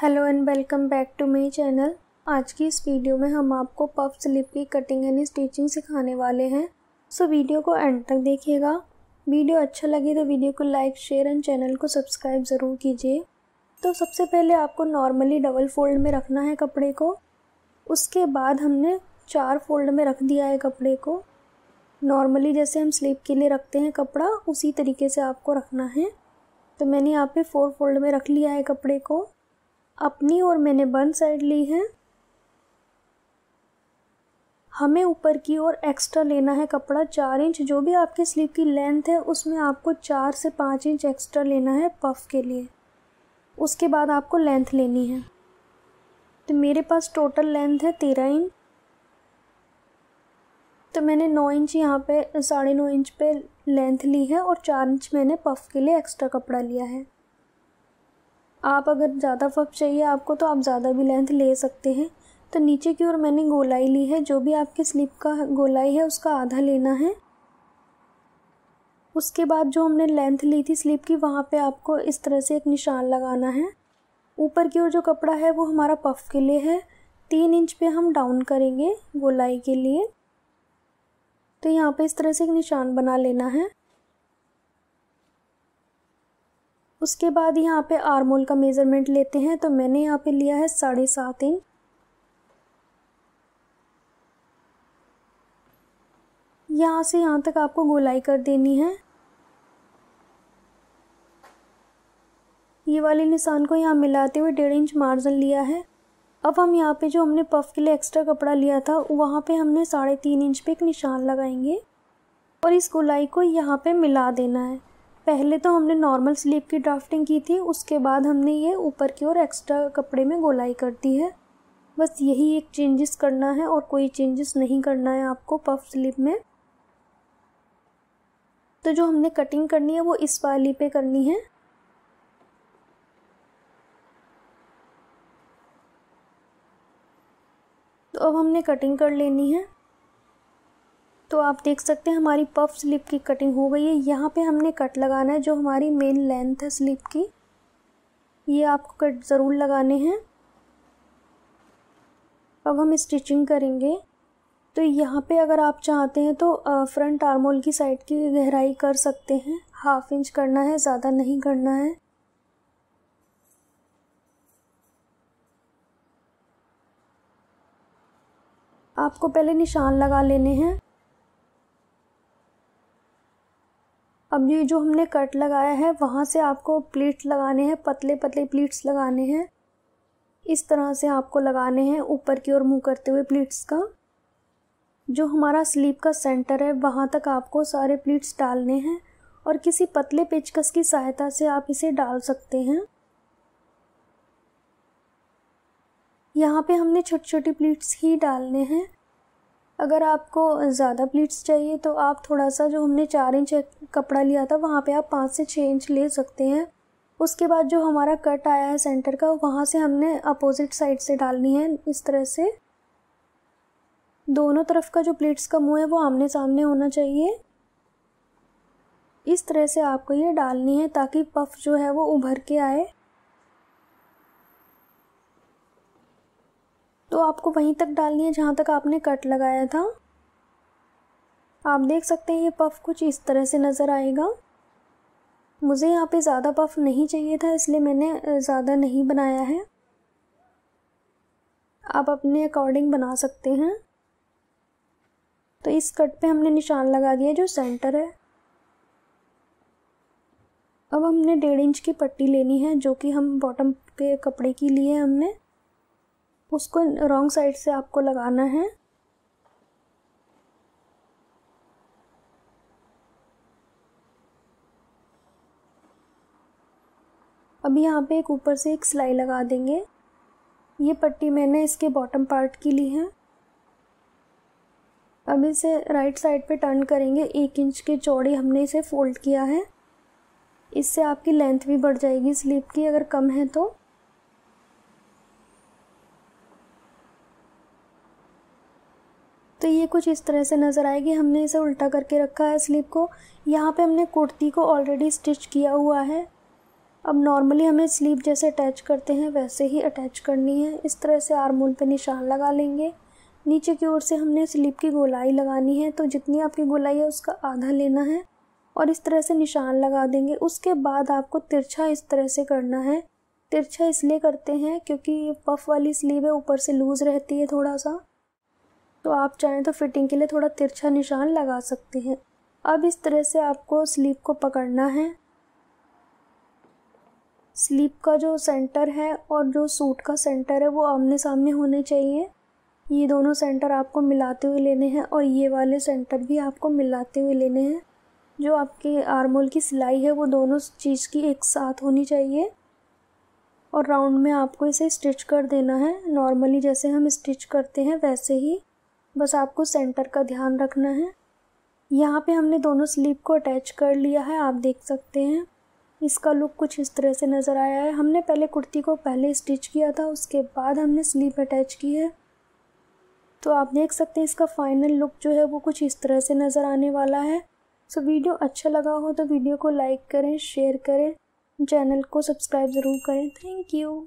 hello and welcome back to my channel आज की इस वीडियो में हम आपको पफ स्लिप की कटिंग एंड स्टिचिंग सिखाने वाले हैं सो so, वीडियो को एंड तक देखिएगा वीडियो अच्छा लगे तो वीडियो को लाइक शेयर एंड चैनल को सब्सक्राइब ज़रूर कीजिए तो सबसे पहले आपको नॉर्मली डबल फोल्ड में रखना है कपड़े को उसके बाद हमने चार फोल्ड में रख दिया है कपड़े को नॉर्मली जैसे हम स्लीप के लिए रखते हैं कपड़ा उसी तरीके से आपको रखना है तो मैंने यहाँ पे फोर फोल्ड में रख लिया है कपड़े को अपनी और मैंने बंद साइड ली है हमें ऊपर की ओर एक्स्ट्रा लेना है कपड़ा चार इंच जो भी आपके स्लीव की लेंथ है उसमें आपको चार से पाँच इंच एक्स्ट्रा लेना है पफ के लिए उसके बाद आपको लेंथ लेनी है तो मेरे पास टोटल लेंथ है तेरह इंच तो मैंने नौ इंच यहाँ पे साढ़े नौ इंच पे लेंथ ली है और चार इंच मैंने पफ के लिए एक्स्ट्रा कपड़ा लिया है आप अगर ज़्यादा फफ चाहिए आपको तो आप ज़्यादा भी लेंथ ले सकते हैं तो नीचे की ओर मैंने गोलाई ली है जो भी आपके स्लीप का गोलाई है उसका आधा लेना है उसके बाद जो हमने लेंथ ली थी स्लीप की वहाँ पे आपको इस तरह से एक निशान लगाना है ऊपर की ओर जो कपड़ा है वो हमारा पफ के लिए है तीन इंच पे हम डाउन करेंगे गोलाई के लिए तो यहाँ पे इस तरह से एक निशान बना लेना है उसके बाद यहाँ पे आर्मोल का मेज़रमेंट लेते हैं तो मैंने यहाँ पे लिया है साढ़े सात इंच यहाँ से यहाँ तक आपको गोलाई कर देनी है ये वाले निशान को यहाँ मिलाते हुए डेढ़ इंच मार्जिन लिया है अब हम यहाँ पे जो हमने पफ के लिए एक्स्ट्रा कपड़ा लिया था वहाँ पे हमने साढ़े तीन इंच पे एक निशान लगाएंगे और इस गोलाई को यहाँ पे मिला देना है पहले तो हमने नॉर्मल स्लीव की ड्राफ्टिंग की थी उसके बाद हमने ये ऊपर की ओर एक्स्ट्रा कपड़े में गोलाई कर दी है बस यही एक चेंजेस करना है और कोई चेंजेस नहीं करना है आपको पफ स्लीप में तो जो हमने कटिंग करनी है वो इस वाली पे करनी है तो अब हमने कटिंग कर लेनी है तो आप देख सकते हैं हमारी पफ स्लिप की कटिंग हो गई है यहाँ पे हमने कट लगाना है जो हमारी मेन लेंथ है स्लिप की ये आपको कट ज़रूर लगाने हैं अब हम स्टिचिंग करेंगे तो यहाँ पे अगर आप चाहते हैं तो फ्रंट आर्मोल की साइड की गहराई कर सकते हैं हाफ इंच करना है ज़्यादा नहीं करना है आपको पहले निशान लगा लेने हैं अब ये जो हमने कट लगाया है वहाँ से आपको प्लीट्स लगाने हैं पतले पतले प्लीट्स लगाने हैं इस तरह से आपको लगाने हैं ऊपर की ओर मुंह करते हुए प्लीट्स का जो हमारा स्लीप का सेंटर है वहाँ तक आपको सारे प्लीट्स डालने हैं और किसी पतले पेचकस की सहायता से आप इसे डाल सकते हैं यहाँ पे हमने छोटी छोटी प्लीट्स ही डालने हैं अगर आपको ज़्यादा प्लीट्स चाहिए तो आप थोड़ा सा जो हमने चार इंच कपड़ा लिया था वहाँ पे आप पाँच से छः इंच ले सकते हैं उसके बाद जो हमारा कट आया है सेंटर का वहाँ से हमने अपोजिट साइड से डालनी है इस तरह से दोनों तरफ का जो प्लेट्स का मुँह है वो आमने सामने होना चाहिए इस तरह से आपको ये डालनी है ताकि पफ जो है वो उभर के आए तो आपको वहीं तक डालनी है जहाँ तक आपने कट लगाया था आप देख सकते हैं ये पफ कुछ इस तरह से नज़र आएगा मुझे यहाँ पे ज़्यादा पफ नहीं चाहिए था इसलिए मैंने ज़्यादा नहीं बनाया है आप अपने अकॉर्डिंग बना सकते हैं तो इस कट पे हमने निशान लगा दिया जो सेंटर है अब हमने डेढ़ इंच की पट्टी लेनी है जो कि हम बॉटम के कपड़े की लिए हमने उसको रॉन्ग साइड से आपको लगाना है अब यहाँ पे एक ऊपर से एक सिलाई लगा देंगे ये पट्टी मैंने इसके बॉटम पार्ट की ली है अब इसे राइट साइड पे टर्न करेंगे एक इंच के चौड़ी हमने इसे फोल्ड किया है इससे आपकी लेंथ भी बढ़ जाएगी स्लीप की अगर कम है तो तो ये कुछ इस तरह से नज़र आएगी हमने इसे उल्टा करके रखा है स्लीप को यहाँ पे हमने कुर्ती को ऑलरेडी स्टिच किया हुआ है अब नॉर्मली हमें स्लीव जैसे अटैच करते हैं वैसे ही अटैच करनी है इस तरह से आर्मोल पे निशान लगा लेंगे नीचे की ओर से हमने स्लीव की गोलाई लगानी है तो जितनी आपकी गोलाई है उसका आधा लेना है और इस तरह से निशान लगा देंगे उसके बाद आपको तिरछा इस तरह से करना है तिरछा इसलिए करते हैं क्योंकि ये पफ वाली स्लीव है ऊपर से लूज़ रहती है थोड़ा सा तो आप चाहें तो फिटिंग के लिए थोड़ा तिरछा निशान लगा सकते हैं अब इस तरह से आपको स्लीव को पकड़ना है स्लीप का जो सेंटर है और जो सूट का सेंटर है वो आमने सामने होने चाहिए ये दोनों सेंटर आपको मिलाते हुए लेने हैं और ये वाले सेंटर भी आपको मिलाते हुए लेने हैं जो आपके आर्मोल की सिलाई है वो दोनों चीज़ की एक साथ होनी चाहिए और राउंड में आपको इसे स्टिच कर देना है नॉर्मली जैसे हम स्टिच करते हैं वैसे ही बस आपको सेंटर का ध्यान रखना है यहाँ पे हमने दोनों स्लीप को अटैच कर लिया है आप देख सकते हैं इसका लुक कुछ इस तरह से नज़र आया है हमने पहले कुर्ती को पहले स्टिच किया था उसके बाद हमने स्लीव अटैच की है तो आप देख सकते हैं इसका फाइनल लुक जो है वो कुछ इस तरह से नज़र आने वाला है सो वीडियो अच्छा लगा हो तो वीडियो को लाइक करें शेयर करें चैनल को सब्सक्राइब ज़रूर करें थैंक यू